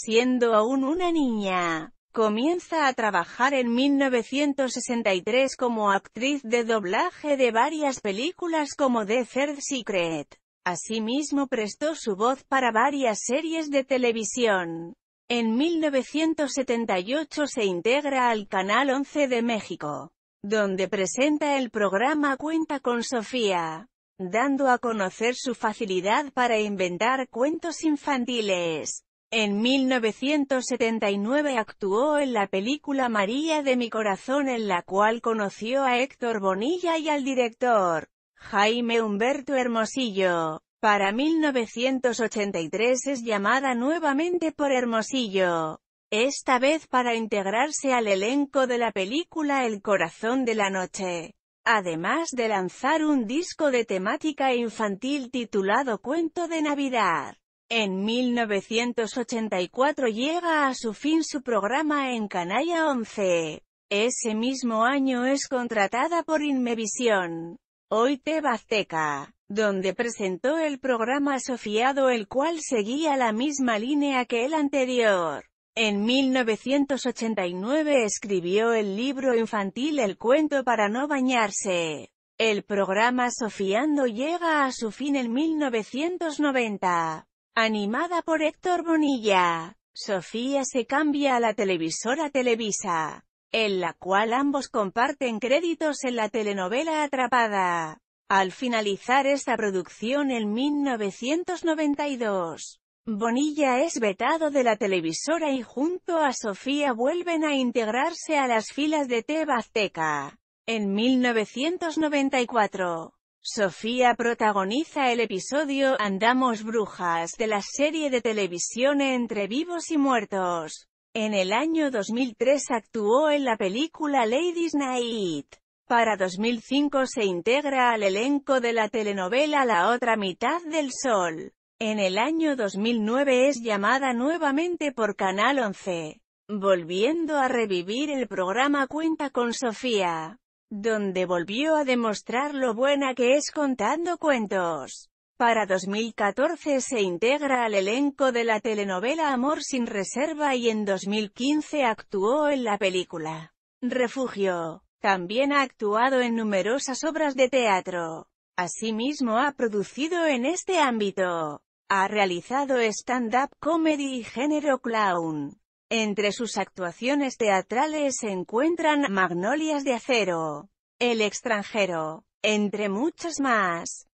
siendo aún una niña. Comienza a trabajar en 1963 como actriz de doblaje de varias películas como The Third Secret. Asimismo prestó su voz para varias series de televisión. En 1978 se integra al Canal 11 de México, donde presenta el programa Cuenta con Sofía, dando a conocer su facilidad para inventar cuentos infantiles. En 1979 actuó en la película María de mi corazón en la cual conoció a Héctor Bonilla y al director Jaime Humberto Hermosillo. Para 1983 es llamada nuevamente por Hermosillo, esta vez para integrarse al elenco de la película El corazón de la noche además de lanzar un disco de temática infantil titulado Cuento de Navidad. En 1984 llega a su fin su programa en Canalla 11. Ese mismo año es contratada por Inmevisión, hoy te Azteca, donde presentó el programa Sofiado el cual seguía la misma línea que el anterior. En 1989 escribió el libro infantil El cuento para no bañarse. El programa Sofiando llega a su fin en 1990. Animada por Héctor Bonilla, Sofía se cambia a la televisora Televisa, en la cual ambos comparten créditos en la telenovela Atrapada. Al finalizar esta producción en 1992, Bonilla es vetado de la televisora y junto a Sofía vuelven a integrarse a las filas de TV Azteca. En 1994, Sofía protagoniza el episodio Andamos Brujas de la serie de televisión Entre Vivos y Muertos. En el año 2003 actuó en la película Ladies Night. Para 2005 se integra al elenco de la telenovela La otra mitad del sol. En el año 2009 es llamada nuevamente por Canal 11. Volviendo a revivir el programa Cuenta con Sofía donde volvió a demostrar lo buena que es contando cuentos. Para 2014 se integra al elenco de la telenovela Amor sin Reserva y en 2015 actuó en la película Refugio. También ha actuado en numerosas obras de teatro. Asimismo ha producido en este ámbito. Ha realizado stand-up comedy y género clown. Entre sus actuaciones teatrales se encuentran Magnolias de Acero, El extranjero, entre muchas más.